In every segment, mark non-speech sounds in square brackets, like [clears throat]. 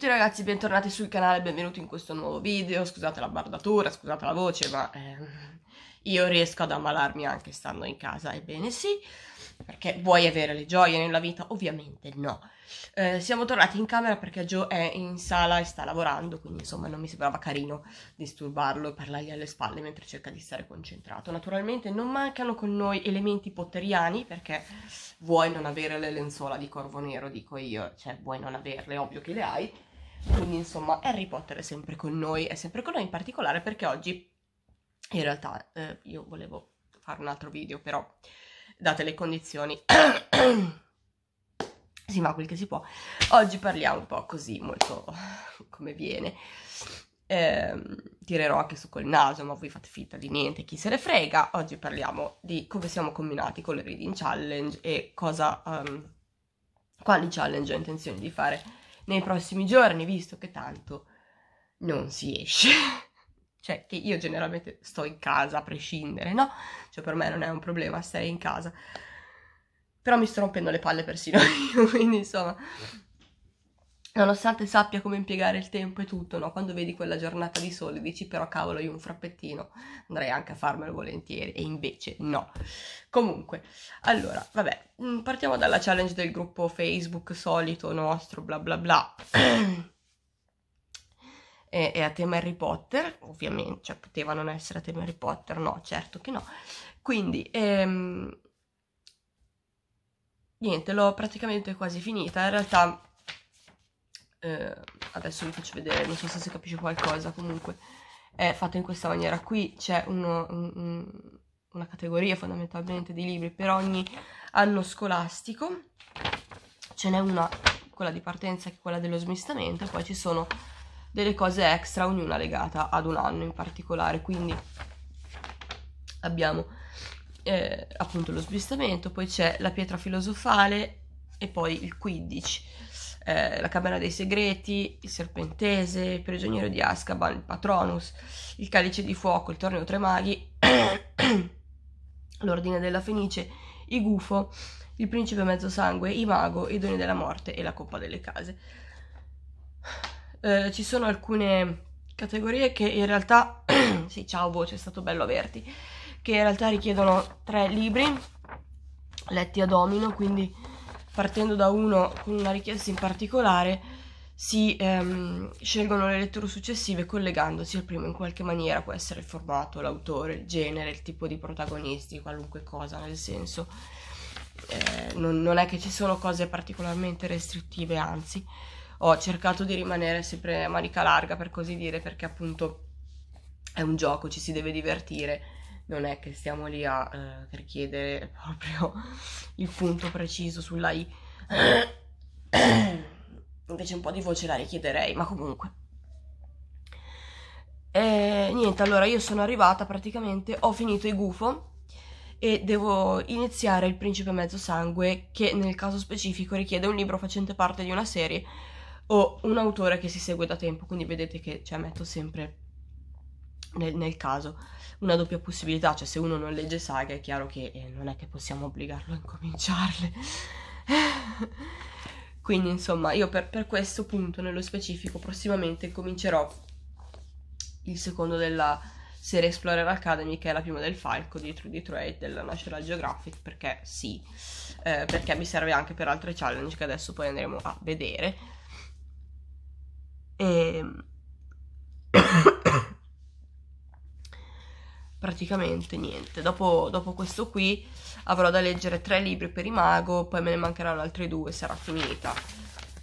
tutti ragazzi, bentornati sul canale, benvenuti in questo nuovo video, scusate la bardatura, scusate la voce, ma eh, io riesco ad ammalarmi anche stando in casa, ebbene sì, perché vuoi avere le gioie nella vita? Ovviamente no. Eh, siamo tornati in camera perché Joe è in sala e sta lavorando, quindi insomma non mi sembrava carino disturbarlo e parlargli alle spalle mentre cerca di stare concentrato. Naturalmente non mancano con noi elementi potteriani perché vuoi non avere le lenzuola di corvo nero, dico io, cioè vuoi non averle, ovvio che le hai, quindi insomma Harry Potter è sempre con noi, è sempre con noi in particolare perché oggi in realtà eh, io volevo fare un altro video però date le condizioni [coughs] si fa quel che si può. Oggi parliamo un po' così, molto [laughs] come viene. Eh, tirerò anche su col naso, ma voi fate finta di niente, chi se ne frega. Oggi parliamo di come siamo combinati con le reading challenge e cosa, um, quali challenge ho intenzione di fare nei prossimi giorni, visto che tanto non si esce. [laughs] cioè, che io generalmente sto in casa a prescindere, no? Cioè, per me non è un problema stare in casa. Però mi sto rompendo le palle persino [laughs] io, quindi insomma, nonostante sappia come impiegare il tempo e tutto, no? quando vedi quella giornata di sole dici però cavolo io un frappettino andrei anche a farmelo volentieri e invece no. Comunque, allora, vabbè, mm, partiamo dalla challenge del gruppo Facebook solito nostro, bla bla bla. è, [clears throat] a tema Harry Potter, ovviamente, cioè poteva non essere a tema Harry Potter, no, certo che no. Quindi, ehm, niente, l'ho praticamente quasi finita, in realtà eh, adesso vi faccio vedere, non so se si capisce qualcosa, comunque è fatto in questa maniera. Qui c'è uno, un, una categoria fondamentalmente di libri per ogni anno scolastico, ce n'è una, quella di partenza che è quella dello smistamento, e poi ci sono delle cose extra, ognuna legata ad un anno in particolare, quindi abbiamo eh, appunto lo smistamento, poi c'è la pietra filosofale e poi il quidditch eh, La Cabana dei Segreti, Il Serpentese, Il Prigioniero di Azkaban, Il Patronus, Il Calice di Fuoco, Il Torneo Tre Maghi, [coughs] L'Ordine della Fenice, I Gufo, Il Principe Mezzosangue, I Mago, I Doni della Morte e La Coppa delle Case. Eh, ci sono alcune categorie che in realtà... [coughs] sì, ciao voce, boh, è stato bello averti. Che in realtà richiedono tre libri letti a domino, quindi partendo da uno con una richiesta in particolare, si ehm, scelgono le letture successive collegandosi al primo in qualche maniera, può essere il formato, l'autore, il genere, il tipo di protagonisti, qualunque cosa, nel senso eh, non, non, è che ci sono cose particolarmente restrittive, anzi ho cercato di rimanere sempre a manica larga per così dire perché appunto è un gioco, ci si deve divertire non è che stiamo lì a eh, richiedere [laughs] proprio il punto preciso sulla I. [coughs] Invece un po' di voce la richiederei, ma comunque. E niente, allora io sono arrivata praticamente, ho finito i gufo e devo iniziare il principe mezzo sangue che nel caso specifico richiede un libro facente parte di una serie o un autore che si segue da tempo, quindi vedete che cioè, metto sempre nel, nel caso una doppia possibilità, cioè se uno non legge saga è chiaro che eh, non è che possiamo obbligarlo a incominciarle. [laughs] Quindi insomma io per, per, questo punto nello specifico prossimamente comincerò il secondo della serie Explorer Academy che è la prima del Falco di True Detroit della National Geographic perché sì, eh, perché mi serve anche per altre challenge che adesso poi andremo a vedere. Ehm... praticamente niente. Dopo, dopo, questo qui avrò da leggere tre libri per i mago, poi me ne mancheranno altri due, sarà finita.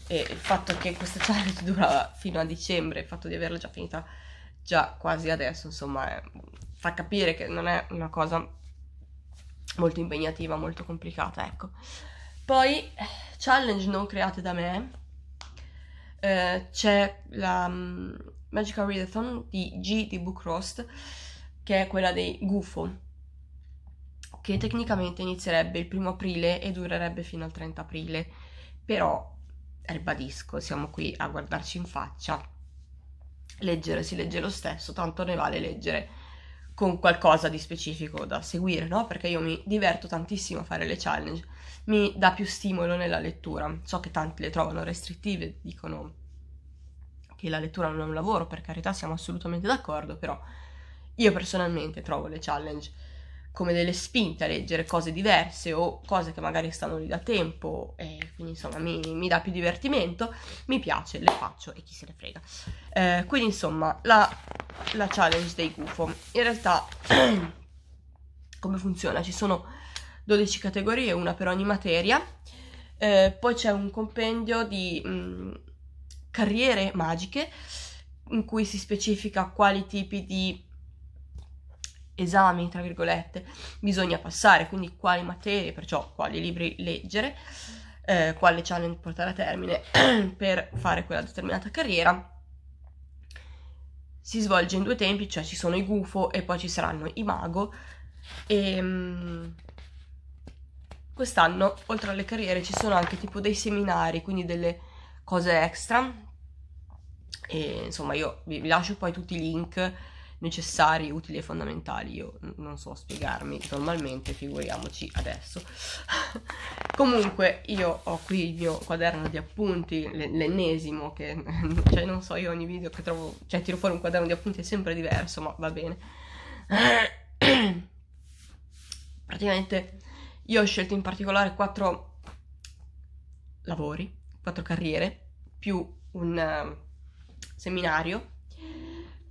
E il fatto che questa [laughs] challenge dura fino a dicembre, il fatto di averla già finita già quasi adesso, insomma, è, fa capire che non è una cosa molto impegnativa, molto complicata, ecco. Poi, challenge non create da me, eh, c'è la um, Magical Readathon di G di Book Roast, che è quella dei gufo, che tecnicamente inizierebbe il primo aprile e durerebbe fino al 30 aprile, però ribadisco, siamo qui a guardarci in faccia, leggere si legge lo stesso, tanto ne vale leggere con qualcosa di specifico da seguire, no? Perché io mi diverto tantissimo a fare le challenge, mi dà più stimolo nella lettura. So che tanti le trovano restrittive, dicono che la lettura non è un lavoro, per carità siamo assolutamente d'accordo, però io personalmente trovo le challenge come delle spinte a leggere cose diverse o cose che magari stanno lì da tempo e quindi insomma mi, mi dà più divertimento, mi piace, le faccio e chi se ne frega. Eh, quindi insomma la, la challenge dei gufo. In realtà [clears throat] come funziona? Ci sono 12 categorie, una per ogni materia, eh, poi c'è un compendio di mh, carriere magiche in cui si specifica quali tipi di esami, tra virgolette, bisogna passare, quindi quali materie, perciò quali libri leggere, eh, quale challenge portare a termine [clears throat] per fare quella determinata carriera. Si svolge in due tempi, cioè ci sono i gufo e poi ci saranno i mago. E, ehm, quest'anno, oltre alle carriere, ci sono anche tipo dei seminari, quindi delle cose extra. E, insomma, io vi lascio poi tutti i link necessari, utili e fondamentali. Io non so spiegarmi normalmente, figuriamoci adesso. [laughs] Comunque, io ho qui il mio quaderno di appunti, l- l'ennesimo, che [laughs] cioè, non so, io ogni video che trovo, cioè tiro fuori un quaderno di appunti è sempre diverso, ma va bene. [clears throat] Praticamente io ho scelto in particolare quattro lavori, quattro carriere, più un uh, seminario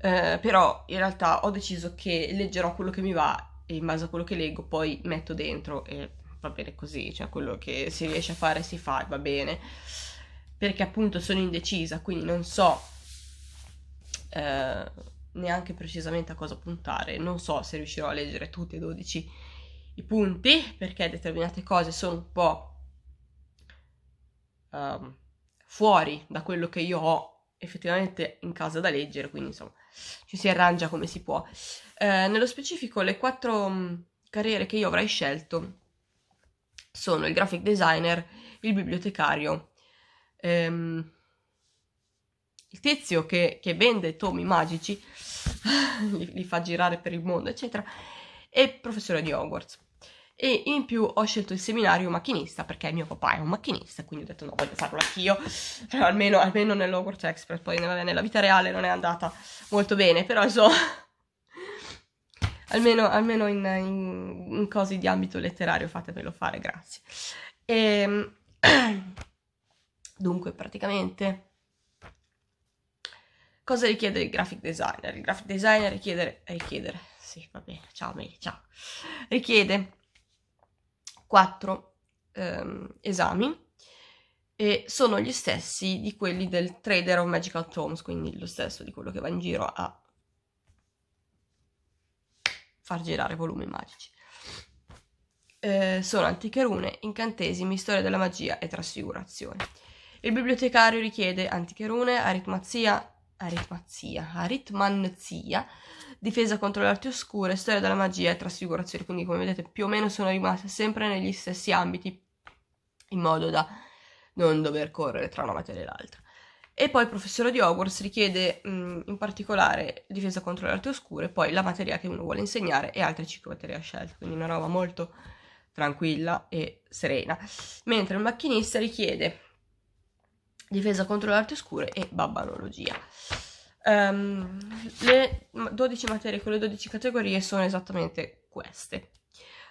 eh, però in realtà ho deciso che leggerò quello che mi va e in base a quello che leggo poi metto dentro e va bene così, cioè quello che si riesce a fare si fa e va bene, perché appunto sono indecisa, quindi non so eh, neanche precisamente a cosa puntare, non so se riuscirò a leggere tutti e 12 i punti, perché determinate cose sono un po' um, fuori da quello che io ho effettivamente in casa da leggere, quindi insomma ci si arrangia come si può. Eh, nello specifico le quattro mm, carriere che io avrei scelto sono il graphic designer, il bibliotecario, ehm, il tizio che, che, vende tomi magici, [laughs] li, li fa girare per il mondo, eccetera, e professore di Hogwarts e in più ho scelto il seminario macchinista perché mio papà è un macchinista, quindi ho detto no, voglio farlo anch'io, cioè, almeno, almeno nell'Hogwarts Express, poi vabbè, nella vita reale non è andata molto bene, però insomma... [laughs] almeno, almeno in, in, in, cose di ambito letterario fatemelo fare, grazie. E, ehm, [clears throat] dunque, praticamente, cosa richiede il graphic designer? Il graphic designer richiede, richiedere, sì, va bene, ciao Meli, ciao, richiede quattro ehm, esami e sono gli stessi di quelli del Trader of Magical Tomes, quindi lo stesso di quello che va in giro a far girare volumi magici. Eh, sono antiche rune, incantesimi, storia della magia e trasfigurazione. Il bibliotecario richiede antiche rune, aritmazia, aritmazia, aritmanzia, difesa contro le arti oscure, storia della magia e trasfigurazione. Quindi, come vedete, più o meno sono rimaste sempre negli stessi ambiti, in modo da non dover correre tra una materia e l'altra. E poi il professore di Hogwarts richiede mh, in particolare difesa contro le arti oscure, poi la materia che uno vuole insegnare e altre 5 materie a scelta, quindi una roba molto tranquilla e serena. Mentre il macchinista richiede difesa contro le arti oscure e babbanologia. Um, le 12 materie con le 12 categorie sono esattamente queste.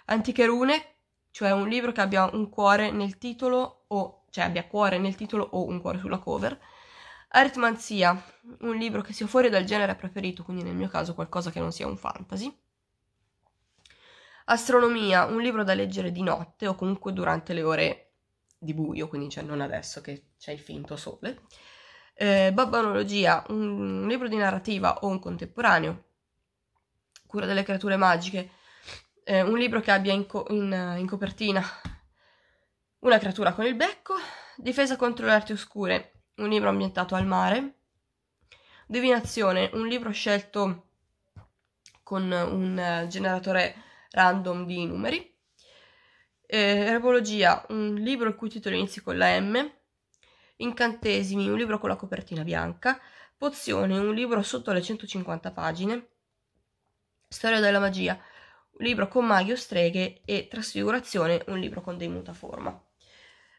Antiche rune, cioè un libro che abbia un cuore nel titolo o cioè abbia cuore nel titolo o un cuore sulla cover. Aritmanzia, un libro che sia fuori dal genere preferito, quindi nel mio caso qualcosa che non sia un fantasy. Astronomia, un libro da leggere di notte o comunque durante le ore di buio, quindi cioè non adesso che c'è il finto sole eh, Babbanologia, un, libro di narrativa o un contemporaneo, Cura delle creature magiche, eh, un libro che abbia in, co- in, eh, in copertina una creatura con il becco, Difesa contro le arti oscure, un libro ambientato al mare, Divinazione, un libro scelto con un eh, generatore random di numeri. Eh, erbologia, un libro il cui titolo inizi con la M, Incantesimi, un libro con la copertina bianca, Pozione, un libro sotto le 150 pagine, Storia della magia, un libro con maghi o streghe e Trasfigurazione, un libro con dei mutaforma.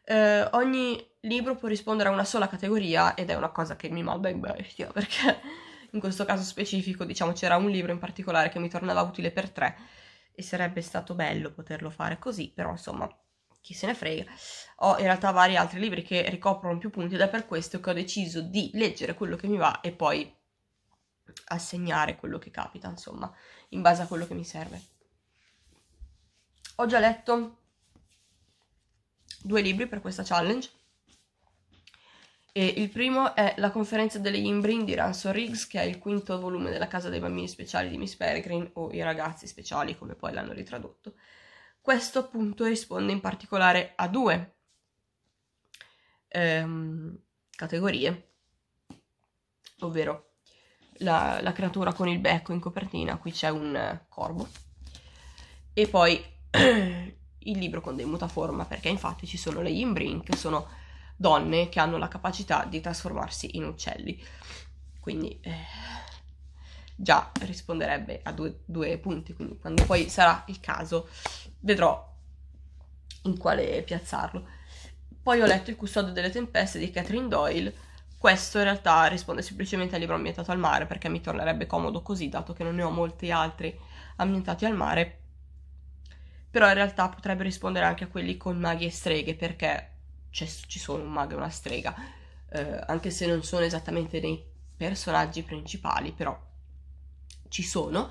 Eh, ogni libro può rispondere a una sola categoria ed è una cosa che mi manda in bestia [laughs] perché in questo caso specifico diciamo c'era un libro in particolare che mi tornava utile per tre e sarebbe stato bello poterlo fare così, però insomma chi se ne frega, ho in realtà vari altri libri che ricoprono più punti ed è per questo che ho deciso di leggere quello che mi va e poi assegnare quello che capita, insomma, in base a quello che mi serve. Ho già letto due libri per questa challenge. E il primo è La conferenza delle Imbrin di Ransom Riggs, che è il quinto volume della Casa dei Bambini Speciali di Miss Peregrine, o I ragazzi speciali, come poi l'hanno ritradotto questo appunto risponde in particolare a due ehm, categorie, ovvero la, la, creatura con il becco in copertina, qui c'è un eh, corvo, e poi [clears throat] il libro con dei mutaforma, perché infatti ci sono le Yimbrin, che sono donne che hanno la capacità di trasformarsi in uccelli. Quindi eh, già risponderebbe a due, due punti, quindi quando poi sarà il caso vedrò in quale piazzarlo. Poi ho letto Il custode delle tempeste di Catherine Doyle. Questo in realtà risponde semplicemente al libro ambientato al mare perché mi tornerebbe comodo così, dato che non ne ho molti altri ambientati al mare. Però in realtà potrebbe rispondere anche a quelli con maghi e streghe perché ci sono un mago e una strega, eh, anche se non sono esattamente nei personaggi principali, però ci sono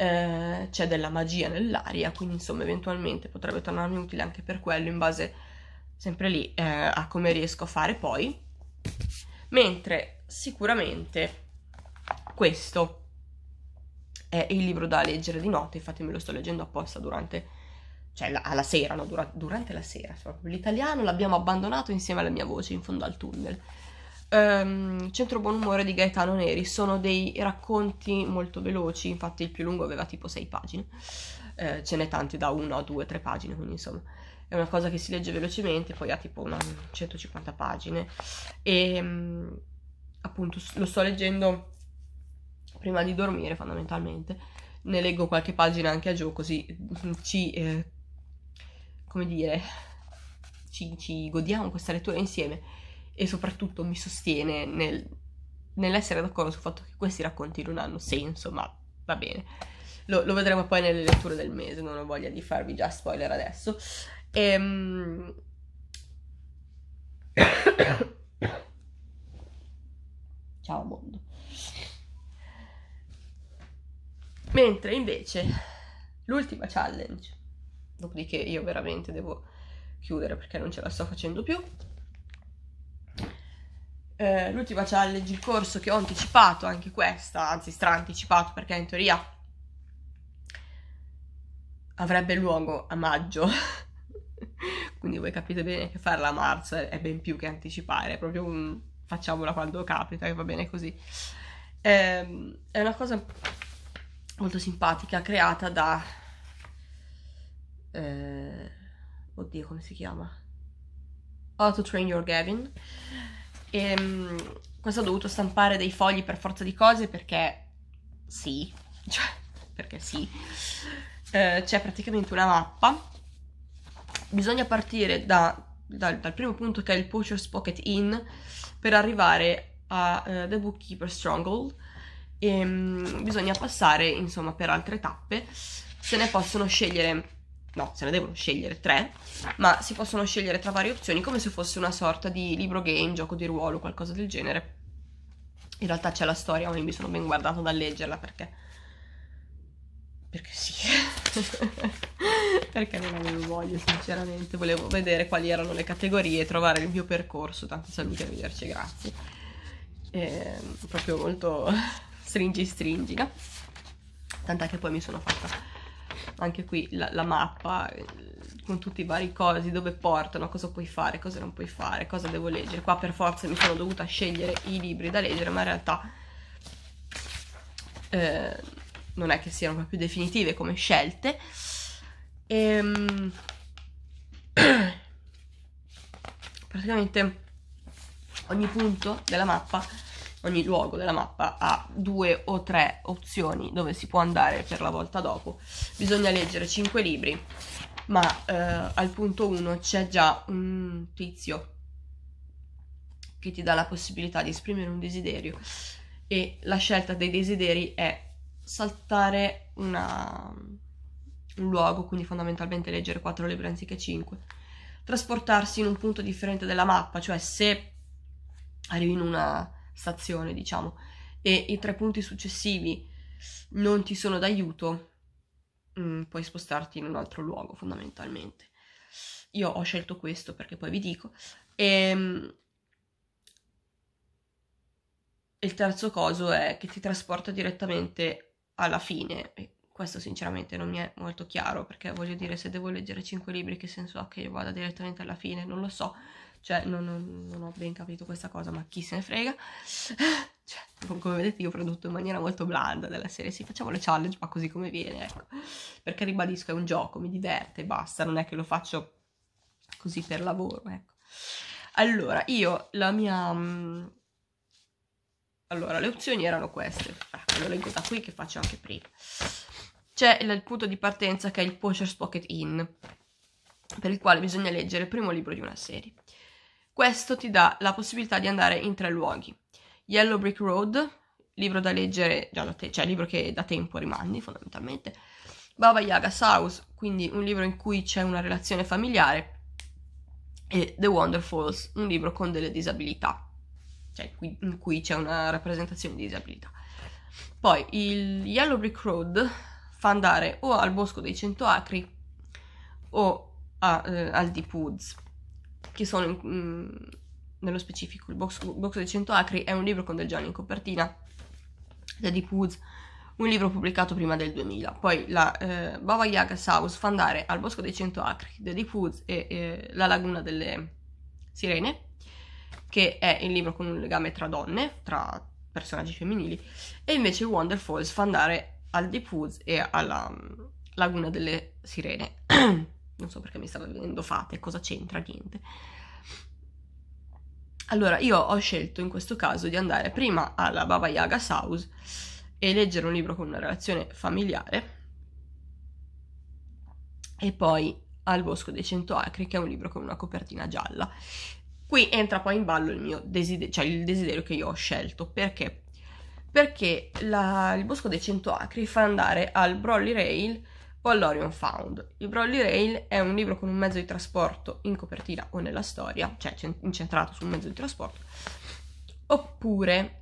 eh, c'è della magia nell'aria, quindi insomma eventualmente potrebbe tornarmi utile anche per quello in base sempre lì eh, a come riesco a fare poi. Mentre sicuramente questo è il libro da leggere di notte, infatti me lo sto leggendo apposta durante, cioè la, alla sera, no? Dura, durante la sera. L'italiano l'abbiamo abbandonato insieme alla mia voce in fondo al tunnel. Um, Centro Buon Umore di Gaetano Neri sono dei racconti molto veloci, infatti il più lungo aveva tipo 6 pagine, eh, ce n'è tanti da 1 a 2, 3 pagine, quindi insomma è una cosa che si legge velocemente, poi ha tipo una 150 pagine e um, appunto lo sto leggendo prima di dormire fondamentalmente, ne leggo qualche pagina anche a gioco così mm, ci, eh, come dire, ci, ci godiamo questa lettura insieme e soprattutto mi sostiene nel, nell'essere d'accordo sul fatto che questi racconti non hanno senso, ma va bene. Lo, lo vedremo poi nelle letture del mese, non ho voglia di farvi già spoiler adesso. Ehm... Ciao mondo. Mentre invece l'ultima challenge, dopodiché io veramente devo chiudere perché non ce la sto facendo più eh, l'ultima challenge in corso che ho anticipato, anche questa, anzi stra anticipato perché in teoria avrebbe luogo a maggio. [laughs] Quindi voi capite bene che farla a marzo è ben più che anticipare, è proprio un facciamola quando capita, che va bene così. Ehm, è una cosa molto simpatica creata da... Eh, oddio, come si chiama? How to Train Your Gavin e ehm, questo ho dovuto stampare dei fogli per forza di cose perché sì, [laughs] cioè perché sì. Eh, c'è praticamente una mappa. Bisogna partire da, dal, dal primo punto che è il Poacher's Pocket Inn per arrivare a uh, The Bookkeeper's Stronghold. E, um, bisogna passare insomma per altre tappe. Se ne possono scegliere no, se ne devono scegliere tre, ma si possono scegliere tra varie opzioni come se fosse una sorta di libro game, gioco di ruolo, qualcosa del genere. In realtà c'è la storia, ma mi sono ben guardata da leggerla perché... Perché sì. [laughs] perché non avevo voglia, sinceramente. Volevo vedere quali erano le categorie e trovare il mio percorso. Tanti saluti, arrivederci, grazie. E, ehm, proprio molto [laughs] stringi stringi, no? Tant'è che poi mi sono fatta anche qui la, la mappa eh, con tutti i vari cosi, dove portano, cosa puoi fare, cosa non puoi fare, cosa devo leggere. Qua per forza mi sono dovuta scegliere i libri da leggere, ma in realtà eh, non è che siano proprio definitive come scelte. E, ehm, [clears throat] praticamente ogni punto della mappa ogni luogo della mappa ha due o tre opzioni dove si può andare per la volta dopo. Bisogna leggere cinque libri, ma eh, al punto 1 c'è già un tizio che ti dà la possibilità di esprimere un desiderio e la scelta dei desideri è saltare una, un luogo, quindi fondamentalmente leggere quattro libri anziché cinque, trasportarsi in un punto differente della mappa, cioè se arrivi in una stazione, diciamo, e i tre punti successivi non ti sono d'aiuto, mh, mm, puoi spostarti in un altro luogo fondamentalmente. Io ho scelto questo perché poi vi dico. E, ehm, il terzo coso è che ti trasporta direttamente alla fine. Questo sinceramente non mi è molto chiaro perché voglio dire se devo leggere 5 libri che senso ha che io vada direttamente alla fine, non lo so. Cioè, non, non, non ho ben capito questa cosa, ma chi se ne frega. [laughs] Cioè, come vedete io ho prodotto in maniera molto blanda della serie, sì, facciamo le challenge, ma così come viene, ecco. Perché ribadisco, è un gioco, mi diverte, basta, non è che lo faccio così per lavoro, ecco. Allora, io la mia... Mm, allora, le opzioni erano queste. Eh, lo leggo da qui che faccio anche prima. C'è il punto di partenza che è il Poacher's Pocket Inn, per il quale bisogna leggere il primo libro di una serie. Questo ti dà la possibilità di andare in tre luoghi. Yellow Brick Road, libro da leggere, già da te, cioè libro che da tempo rimandi fondamentalmente. Baba Yaga House, quindi un libro in cui c'è una relazione familiare. E The Wonderfuls, un libro con delle disabilità, cioè in cui c'è una rappresentazione di disabilità. Poi il Yellow Brick Road fa andare o al Bosco dei Cento Acri o a, eh, al Deep Woods che sono mh, mm, nello specifico il box, box dei 100 acri è un libro con Del Gianni in copertina, Deep Pooz, un libro pubblicato prima del 2000. Poi la eh, Bava Yaga South fa andare al Bosco dei 100 Acri, Deep Pooz e eh, La Laguna delle Sirene, che è il libro con un legame tra donne, tra personaggi femminili, e invece Wonder Falls fa andare al Deep Woods e alla mm, Laguna delle Sirene. [clears throat] non so perché mi stava vedendo fate, cosa c'entra, niente. Allora, io ho scelto in questo caso di andare prima alla Baba Yaga House e leggere un libro con una relazione familiare e poi al Bosco dei Cento Acri, che è un libro con una copertina gialla. Qui entra poi in ballo il mio desiderio, cioè il desiderio che io ho scelto, perché? Perché la, il Bosco dei Cento Acri fa andare al Brolly Rail Wallorion Found. Il Brolly Rail è un libro con un mezzo di trasporto in copertina o nella storia, cioè incentrato su un mezzo di trasporto, oppure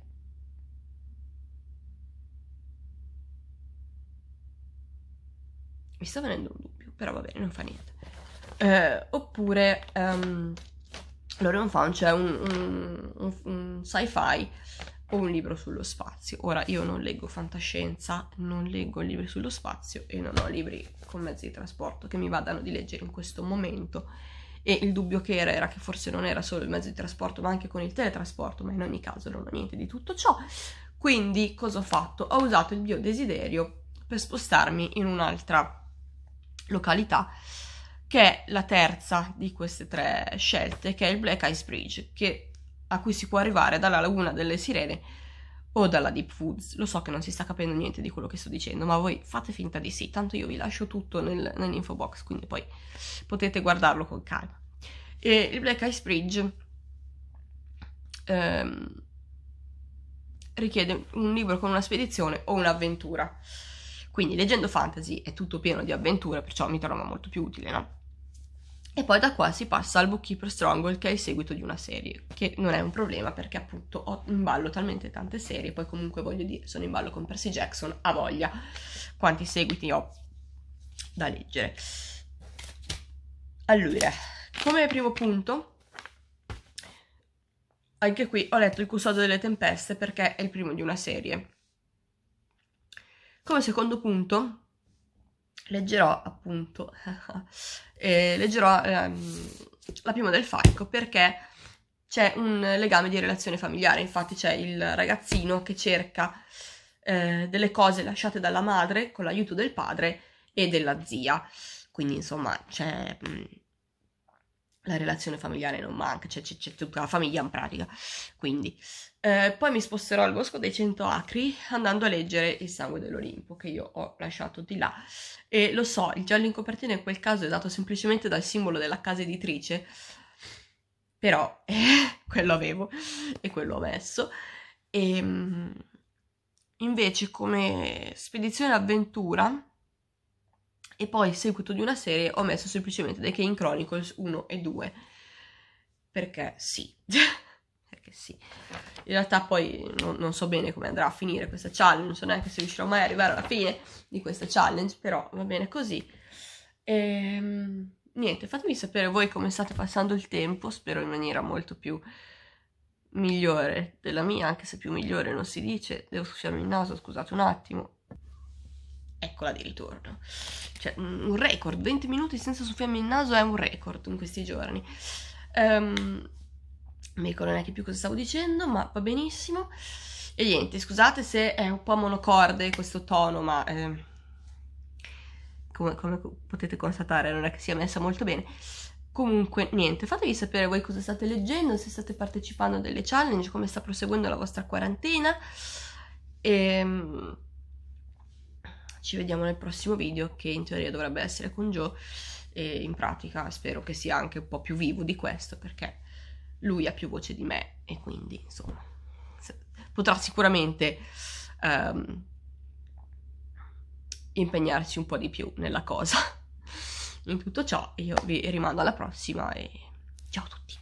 mi sta venendo un dubbio, però va bene, non fa niente. Eh, oppure um, ehm, L'Orion Found c'è cioè un, un, un, un sci-fi o un libro sullo spazio. Ora io non leggo fantascienza, non leggo libri sullo spazio e non ho libri con mezzi di trasporto che mi vadano di leggere in questo momento. E il dubbio che era era che forse non era solo il mezzo di trasporto, ma anche con il teletrasporto, ma in ogni caso non ho niente di tutto ciò. Quindi cosa ho fatto? Ho usato il mio desiderio per spostarmi in un'altra località che è la terza di queste tre scelte, che è il Black Ice Bridge, che a cui si può arrivare dalla laguna delle sirene o dalla Deep Woods. Lo so che non si sta capendo niente di quello che sto dicendo, ma voi fate finta di sì, tanto io vi lascio tutto nel, nell'info box, quindi poi potete guardarlo con calma. E il Black Ice Bridge ehm, richiede un libro con una spedizione o un'avventura. Quindi leggendo fantasy è tutto pieno di avventure, perciò mi torna molto più utile, no? E poi da qua si passa al Bookkeeper Stronghold, che è il seguito di una serie, che non è un problema perché appunto ho in ballo talmente tante serie, poi comunque voglio dire, sono in ballo con Percy Jackson, a voglia, quanti seguiti ho da leggere. Allora, come primo punto, anche qui ho letto Il Custode delle Tempeste perché è il primo di una serie. Come secondo punto, leggerò appunto [laughs] eh, leggerò ehm, la prima del falco perché c'è un legame di relazione familiare, infatti c'è il ragazzino che cerca eh, delle cose lasciate dalla madre con l'aiuto del padre e della zia, quindi insomma c'è... Mh, mm, la relazione familiare non manca, cioè c'è, c'è tutta la famiglia in pratica. Quindi, eh, poi mi sposterò al Bosco dei Cento Acri andando a leggere Il Sangue dell'Olimpo, che io ho lasciato di là. E lo so, il giallo in copertina in quel caso è dato semplicemente dal simbolo della casa editrice, però [laughs] eh, quello avevo e quello ho messo. E, ehm, invece, come spedizione avventura e poi, seguito di una serie, ho messo semplicemente The Kane Chronicles 1 e 2. Perché sì. [laughs] perché sì. In realtà poi non, non, so bene come andrà a finire questa challenge, non so neanche se riuscirò mai a arrivare alla fine di questa challenge, però va bene così. e, ehm, niente, fatemi sapere voi come state passando il tempo, spero in maniera molto più migliore della mia, anche se più migliore non si dice, devo soffiarmi il naso, scusate un attimo, eccola di ritorno. Cioè, un record, 20 minuti senza soffiarmi il naso è un record in questi giorni. Um, mi ricordo neanche più cosa stavo dicendo, ma va benissimo. E niente, scusate se è un po' monocorde questo tono, ma eh, come, come potete constatare non è che sia messa molto bene. Comunque, niente, fatevi sapere voi cosa state leggendo, se state partecipando a delle challenge, come sta proseguendo la vostra quarantena. E, ehm, ci vediamo nel prossimo video che in teoria dovrebbe essere con Joe e in pratica spero che sia anche un po' più vivo di questo perché lui ha più voce di me e quindi insomma potrà sicuramente um, impegnarci un po' di più nella cosa. In tutto ciò io vi rimando alla prossima e ciao a tutti!